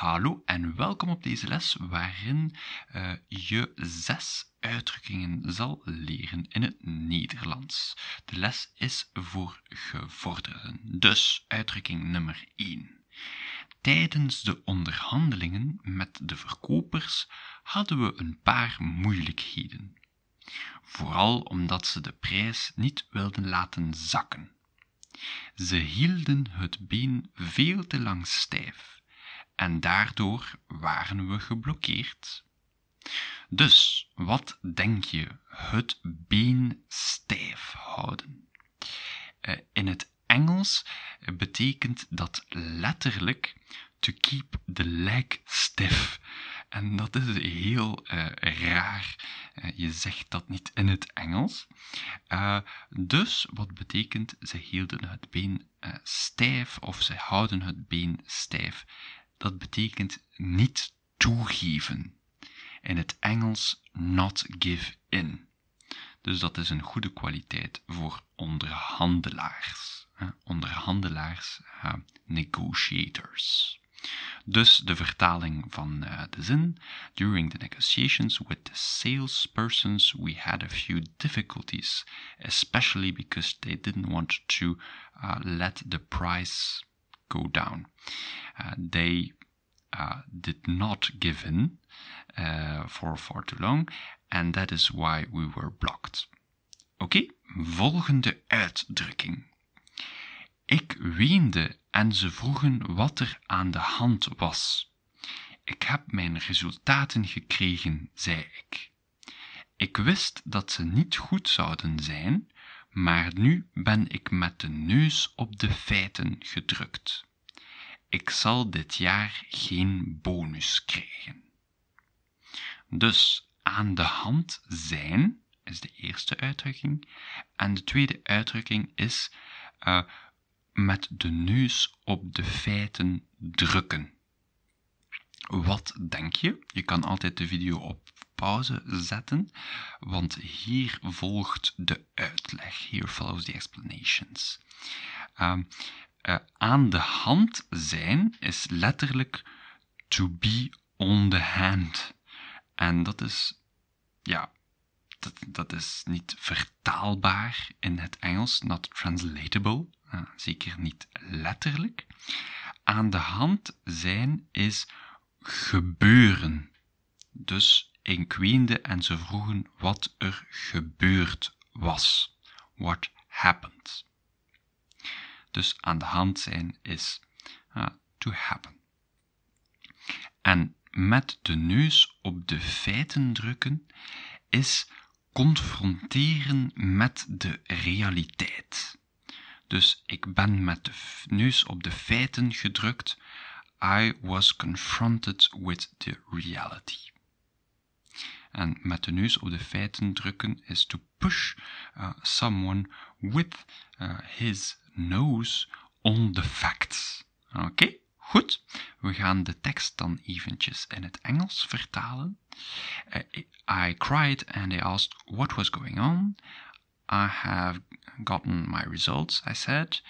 Hallo en welkom op deze les waarin eh, je zes uitdrukkingen zal leren in het Nederlands. De les is voor gevorderden. Dus uitdrukking nummer 1. Tijdens de onderhandelingen met de verkopers hadden we een paar moeilijkheden. Vooral omdat ze de prijs niet wilden laten zakken. Ze hielden het been veel te lang stijf en daardoor waren we geblokkeerd. Dus wat denk je? Het been stijf houden. Eh, in het Engels betekent dat letterlijk to keep the leg stiff. En dat is heel eh, raar. Eh, je zegt dat niet in het Engels. dus wat betekent ze hielden het been stijf of ze houden het been stijf? dat betekent niet toegeven. In het Engels not give in. Dus dat is een goede kwaliteit voor onderhandelaars. Onderhandelaars, negotiators. Dus de vertaling van eh, de zin. During the negotiations with the salespersons, we had a few difficulties, especially because they didn't want to uh, let the price go down. Uh, they uh, did not give in uh, for far too long and that is why we were blocked. Oké, volgende uitdrukking. Ik weende en ze vroegen wat er aan de hand was. Ik heb mijn resultaten gekregen, zei ik. Ik wist dat ze niet goed zouden zijn maar nu ben ik met de neus op de feiten gedrukt ik zal dit jaar geen bonus krijgen dus aan de hand zijn is de eerste uitdrukking en de tweede uitdrukking is eh, met de neus op de feiten drukken. Wat denk je? Je kan altijd de video op pauze zetten, want hier volgt de uitleg. Here follows the explanations. Ehm, eh, aan de hand zijn is letterlijk to be on the hand. En dat is, ja, dat, dat is niet vertaalbaar in het Engels, not translatable, eh, zeker niet letterlijk. Aan de hand zijn is gebeuren. Dus Queende en ze vroegen wat er gebeurd was. What happened. Dus aan de hand zijn is eh, to happen. En met de neus op de feiten drukken is confronteren met de realiteit. Dus ik ben met de neus op de feiten gedrukt. I was confronted with the reality. En met de neus op de feiten drukken is to push eh, someone with eh, his nose on the facts. Oké, okay? goed. We gaan de tekst dan eventjes in het Engels vertalen. Eh, I cried and they asked what was going on. I have gotten my results, I said.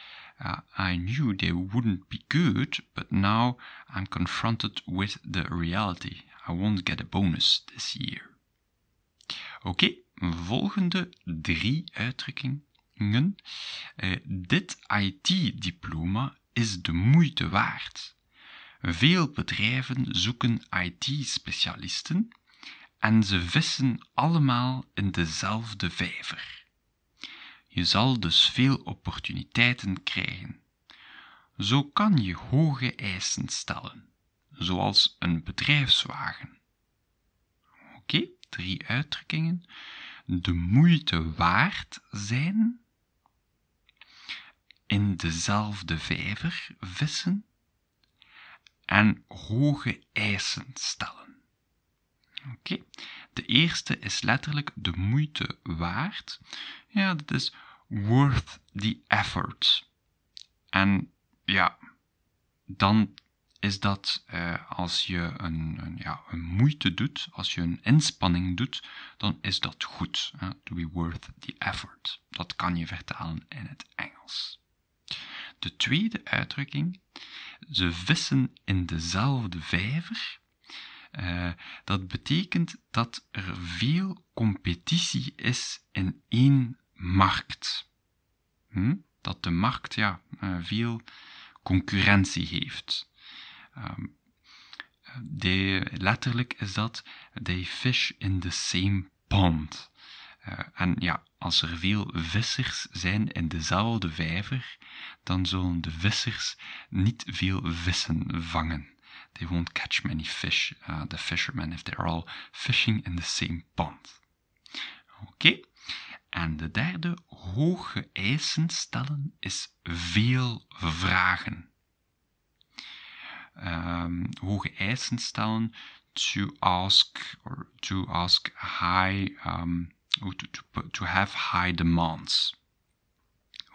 I knew they wouldn't be good, but now I'm confronted with the reality. I won't get a bonus this year. Oké, volgende drie uitdrukkingen. Eh, dit IT-diploma is de moeite waard. Veel bedrijven zoeken IT-specialisten en ze vissen allemaal in dezelfde vijver. Je zal dus veel opportuniteiten krijgen. Zo kan je hoge eisen stellen, zoals een bedrijfswagen. Oké? drie uitdrukkingen, de moeite waard zijn, in dezelfde vijver vissen en hoge eisen stellen. Oké, de eerste is letterlijk de moeite waard. Ja, dat is worth the effort. En ja, dan is dat eh, als je een, een, ja, een moeite doet, als je een inspanning doet, dan is dat goed. To be worth the effort. Dat kan je vertalen in het Engels. De tweede uitdrukking, ze vissen in dezelfde vijver. Eh, dat betekent dat er veel competitie is in één markt. Hm? Dat de markt ja, eh, veel concurrentie heeft. Um, letterlijk is dat, they fish in the same pond. Eh, en ja, als er veel vissers zijn in dezelfde vijver, dan zullen de vissers niet veel vissen vangen. They won't catch many fish, eh, the fishermen, if they're all fishing in the same pond. Oké. En de derde, hoge eisen stellen is veel vragen. um, hoge eisen stellen to ask or to ask high um, to, to, to have high demands.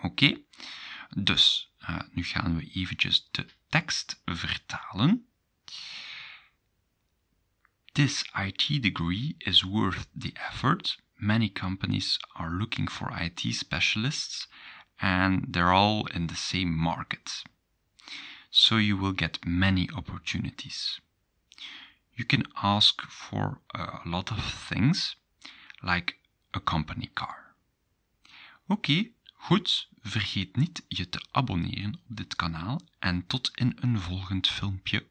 Oké, okay? dus uh, nu gaan we eventjes de tekst vertalen. This IT degree is worth the effort. Many companies are looking for IT specialists and they're all in the same market so you will get many opportunities. You can ask for a lot of things, like a company car. Oké, okay, goed. Vergeet niet je te abonneren op dit kanaal en tot in een volgend filmpje.